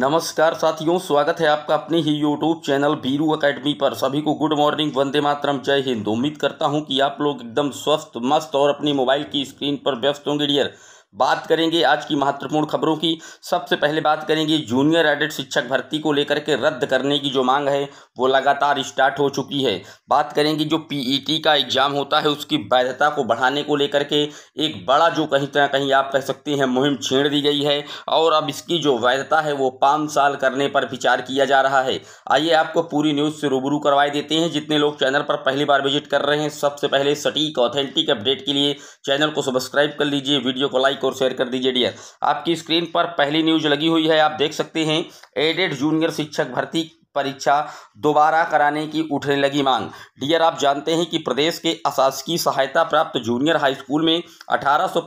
नमस्कार साथियों स्वागत है आपका अपने ही यूट्यूब चैनल भीरू एकेडमी पर सभी को गुड मॉर्निंग वंदे मातरम जय हिंद उम्मीद करता हूं कि आप लोग एकदम स्वस्थ मस्त और अपने मोबाइल की स्क्रीन पर व्यस्त होंगे डियर बात करेंगे आज की महत्वपूर्ण खबरों की सबसे पहले बात करेंगे जूनियर एडेड शिक्षक भर्ती को लेकर के रद्द करने की जो मांग है वो लगातार स्टार्ट हो चुकी है बात करेंगे जो पीईटी e का एग्ज़ाम होता है उसकी वैधता को बढ़ाने को लेकर के एक बड़ा जो कहीं ना कहीं आप कह सकते हैं मुहिम छेड़ दी गई है और अब इसकी जो वैधता है वो पाँच साल करने पर विचार किया जा रहा है आइए आपको पूरी न्यूज़ से रूबरू करवाए देते हैं जितने लोग चैनल पर पहली बार विजिट कर रहे हैं सबसे पहले सटीक ऑथेंटिक अपडेट के लिए चैनल को सब्सक्राइब कर लीजिए वीडियो को लाइक लाइक और शेयर कर दीजिए डियर आपकी स्क्रीन पर पहली न्यूज लगी हुई है आप देख सकते हैं एडेड जूनियर शिक्षक भर्ती परीक्षा दोबारा कराने की उठने लगी मांग डियर आप जानते हैं कि प्रदेश के अशासकीय सहायता प्राप्त जूनियर हाई स्कूल में अठारह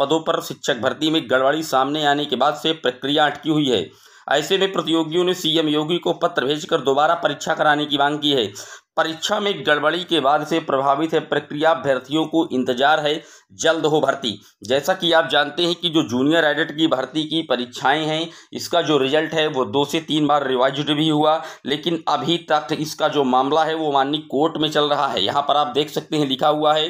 पदों पर शिक्षक भर्ती में गड़बड़ी सामने आने के बाद से प्रक्रिया अटकी हुई है ऐसे में प्रतियोगियों ने सीएम योगी को पत्र भेजकर दोबारा परीक्षा कराने की मांग की है परीक्षा में गड़बड़ी के बाद से प्रभावित है प्रक्रिया अभ्यर्थियों को इंतजार है जल्द हो भर्ती जैसा कि आप जानते हैं कि जो जूनियर एडिट की भर्ती की परीक्षाएं हैं इसका जो रिजल्ट है वो दो से तीन बार रिवाइज भी हुआ लेकिन अभी तक इसका जो मामला है वो माननीय कोर्ट में चल रहा है यहाँ पर आप देख सकते हैं लिखा हुआ है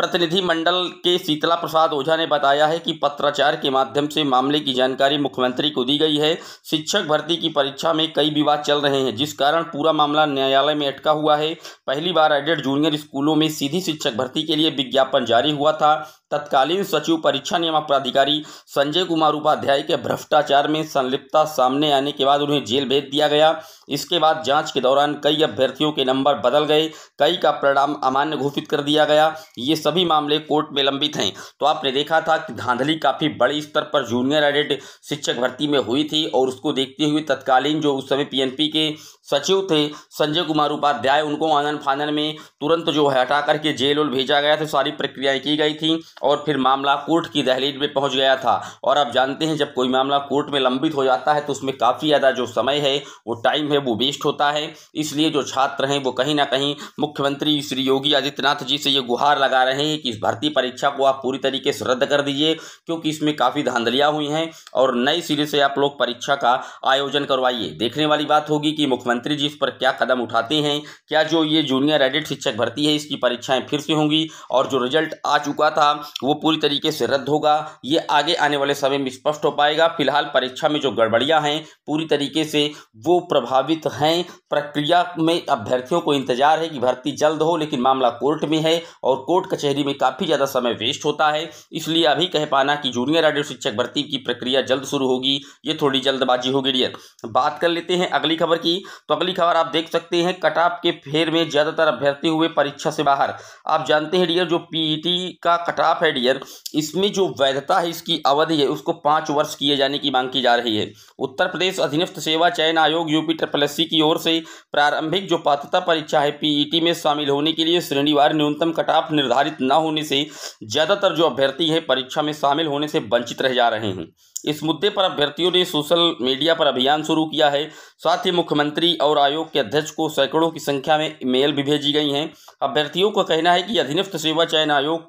प्रतिनिधि मंडल के शीतला प्रसाद ओझा ने बताया है कि पत्राचार के माध्यम से मामले की जानकारी मुख्यमंत्री को दी गई है शिक्षक भर्ती की परीक्षा में कई विवाद चल रहे हैं जिस कारण पूरा मामला न्यायालय में अटका हुआ है पहली बार एडेड जूनियर स्कूलों में सीधी शिक्षक भर्ती के लिए विज्ञापन जारी हुआ था तत्कालीन सचिव परीक्षा नियामक प्राधिकारी संजय कुमार उपाध्याय के भ्रष्टाचार में संलिप्तता सामने आने के बाद उन्हें जेल भेज दिया गया इसके बाद जांच के दौरान कई अभ्यर्थियों के नंबर बदल गए कई का परिणाम अमान्य घोषित कर दिया गया ये सभी मामले कोर्ट में लंबित हैं तो आपने देखा था कि धांधली काफ़ी बड़े स्तर पर जूनियर एडेड शिक्षक भर्ती में हुई थी और उसको देखते हुए तत्कालीन जो उस समय पी के सचिव थे संजय कुमार उपाध्याय उनको आनन फानन में तुरंत जो है हटा करके जेल उल भेजा गया था सारी प्रक्रियाएं की गई थी और फिर मामला कोर्ट की दहलीज में पहुंच गया था और आप जानते हैं जब कोई मामला कोर्ट में लंबित हो जाता है तो उसमें काफ़ी ज़्यादा जो समय है वो टाइम है वो वेस्ट होता है इसलिए जो छात्र हैं वो कहीं ना कहीं मुख्यमंत्री श्री योगी आदित्यनाथ जी से ये गुहार लगा रहे हैं कि इस भर्ती परीक्षा को आप पूरी तरीके से रद्द कर दीजिए क्योंकि इसमें काफ़ी धांधलियाँ हुई हैं और नए सिरे से आप लोग परीक्षा का आयोजन करवाइए देखने वाली बात होगी कि मुख्यमंत्री मुख्यमंत्री जी इस पर क्या कदम उठाते हैं क्या जो ये जूनियर एडिट शिक्षक भर्ती है इसकी परीक्षाएं फिर से होंगी और जो रिजल्ट आ चुका था वो पूरी तरीके से रद्द होगा ये आगे आने वाले समय में स्पष्ट हो पाएगा फिलहाल परीक्षा में जो गड़बड़ियाँ हैं पूरी तरीके से वो प्रभावित हैं प्रक्रिया में अभ्यर्थियों को इंतजार है कि भर्ती जल्द हो लेकिन मामला कोर्ट में है और कोर्ट कचहरी में काफ़ी ज़्यादा समय वेस्ट होता है इसलिए अभी कह पाना कि जूनियर एडिट शिक्षक भर्ती की प्रक्रिया जल्द शुरू होगी ये थोड़ी जल्दबाजी होगी डियर बात कर लेते हैं अगली खबर की तो अगली खबर आप देख सकते हैं कटाप के फेर में ज़्यादातर अभ्यर्थी हुए परीक्षा से बाहर आप जानते हैं डियर जो पीईटी e का कटाप है डियर इसमें जो वैधता है इसकी अवधि है उसको पांच वर्ष किए जाने की मांग की जा रही है उत्तर प्रदेश अधीनस्थ सेवा चयन आयोग यूपी ट्रिपल एस की ओर से प्रारंभिक जो पात्रता परीक्षा है पीईटी e में शामिल होने के लिए श्रेणीवार न्यूनतम कटाप निर्धारित न होने से ज़्यादातर जो अभ्यर्थी है परीक्षा में शामिल होने से वंचित रह जा रहे हैं इस मुद्दे पर अभ्यर्थियों ने सोशल मीडिया पर अभियान शुरू किया है साथ ही मुख्यमंत्री और आयोग के अध्यक्ष को सैकड़ों की संख्या में ईमेल भी भेजी गई हैं अभ्यर्थियों का कहना है कि अधीनस्थ सेवा चयन आयोग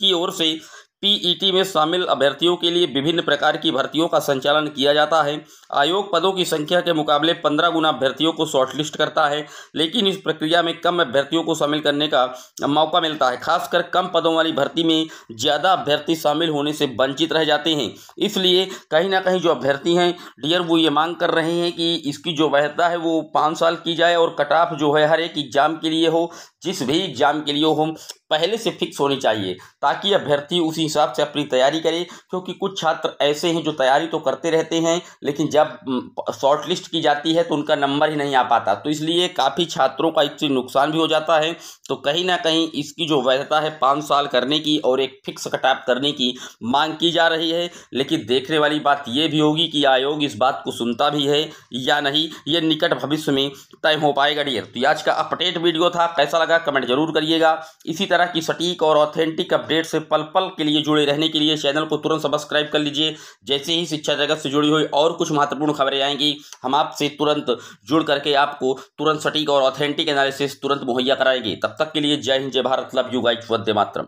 की ओर से पीईटी e में शामिल अभ्यर्थियों के लिए विभिन्न प्रकार की भर्तियों का संचालन किया जाता है आयोग पदों की संख्या के मुकाबले पंद्रह गुना अभ्यर्थियों को शॉर्टलिस्ट करता है लेकिन इस प्रक्रिया में कम अभ्यर्थियों को शामिल करने का मौका मिलता है खासकर कम पदों वाली भर्ती में ज़्यादा अभ्यर्थी शामिल होने से वंचित रह जाते हैं इसलिए कहीं ना कहीं जो अभ्यर्थी हैं डियर वो ये मांग कर रहे हैं कि इसकी जो वैधता है वो पाँच साल की जाए और कट ऑफ जो है हर एक एग्ज़ाम के लिए हो जिस भी एग्ज़ाम के लिए हो पहले से फिक्स होनी चाहिए ताकि अभ्यर्थी उसी हिसाब से अपनी तैयारी करें क्योंकि कुछ छात्र ऐसे हैं जो तैयारी तो करते रहते हैं लेकिन जब शॉर्ट लिस्ट की जाती है तो उनका नंबर ही नहीं आ पाता तो इसलिए काफ़ी छात्रों का इससे नुकसान भी हो जाता है तो कहीं ना कहीं इसकी जो वैधता है पाँच साल करने की और एक फिक्स कटाप करने की मांग की जा रही है लेकिन देखने वाली बात यह भी होगी कि आयोग इस बात को सुनता भी है या नहीं ये निकट भविष्य में तय हो पाएगा डियर तो आज का अपडेट वीडियो था कैसा लगा कमेंट जरूर करिएगा इसी तरह की सटीक और ऑथेंटिक अपडेट से पल पल के लिए लिए जुड़े रहने के लिए चैनल को तुरंत सब्सक्राइब कर लीजिए जैसे ही शिक्षा जगत से जुड़ी हुई और कुछ महत्वपूर्ण खबरें आएंगी हम आपसे तुरंत जुड़ करके आपको तुरंत सटीक और ऑथेंटिक एनालिसिस तुरंत मुहैया कराएंगे तब तक के लिए जय हिंद जय भारत लव यू गाइज वंदे मातरम